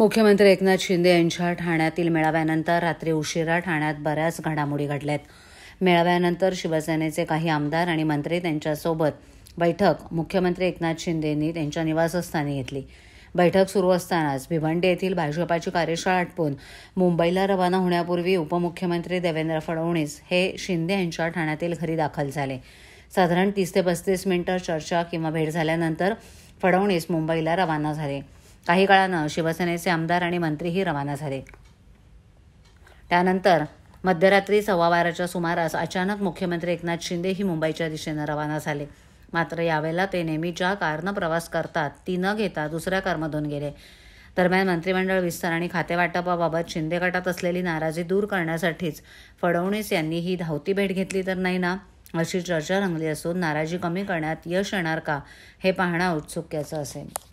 मुख्यमंत्री एकनाथ शिंदे यांच्या ठाण्यातील मेळाव्यानंतर रात्री उशिरा ठाण्यात बऱ्याच घडामोडी घडल्यात मेळाव्यानंतर शिवसेनेचे काही आमदार आणि मंत्री त्यांच्यासोबत बैठक मुख्यमंत्री एकनाथ शिंदे यांनी त्यांच्या निवासस्थानी घेतली बैठक सुरू असतानाच भिवंडी येथील भाजपाची कार्यशाळा आटपून मुंबईला रवाना होण्यापूर्वी उपमुख्यमंत्री देवेंद्र फडणवीस हे शिंदे यांच्या ठाण्यातील घरी दाखल झाले साधारण तीस ते पस्तीस मिनिटं चर्चा किंवा भेट झाल्यानंतर फडणवीस मुंबईला रवाना झाले काही काळानं शिवसेनेचे आमदार आणि मंत्रीही रवाना झाले त्यानंतर मध्यरात्री सव्वा बाराच्या सुमारास अचानक मुख्यमंत्री एकनाथ शिंदे ही मुंबईच्या दिशेनं रवाना झाले मात्र यावेळेला ते नेहमी ज्या कारनं प्रवास करतात ती न घेता दुसऱ्या कारमधून गेले दरम्यान मंत्रिमंडळ विस्तार आणि खातेवाटपाबाबत शिंदे गटात असलेली नाराजी दूर करण्यासाठीच फडणवीस यांनी ही धावती भेट घेतली तर नाही ना अशी चर्चा रंगली असून नाराजी कमी करण्यात यश येणार का हे पाहणं औत्सुक्याचं असेल